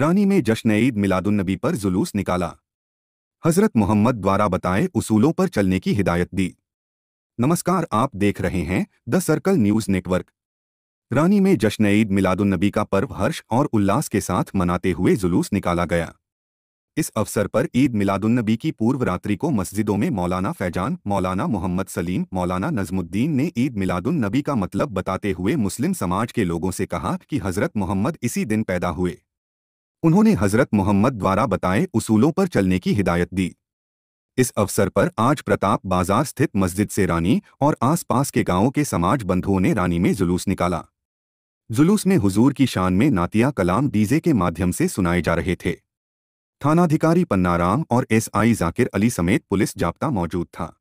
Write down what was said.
रानी में जश्न ईद मिलादुलनबी पर जुलूस निकाला हजरत मोहम्मद द्वारा बताए उसूलों पर चलने की हिदायत दी नमस्कार आप देख रहे हैं the circle news network Rani में जश्न ईद मिलादुलनबी का पर्व हर्ष और उल्लास के साथ मनाते हुए जुलूस निकाला गया इस अवसर पर ईद मिलादुलनबी की पूर्व रात्रि को मस्जिदों में मौलाना फैजान मौलाना मोहम्मद सलीम मौलाना नजमुद्दीन ने ईद मिलादुलनबी का मतलब बताते हुए मुस्लिम समाज के लोगों से कहा कि हजरत मोहम्मद इसी दिन पैदा हुए उन्होंने हजरत मोहम्मद द्वारा बताए उसूलों पर चलने की हिदायत दी इस अवसर पर आज प्रताप बाजार स्थित मस्जिद से रानी और आसपास के गांवों के समाज बंधुओं ने रानी में जुलूस निकाला जुलूस में हुजूर की शान में नातिया कलाम डीजे के माध्यम से सुनाए जा रहे थे थानाधिकारी पन्नाराम और एसआई जाकिर अली समेत पुलिस जाप्ता मौजूद था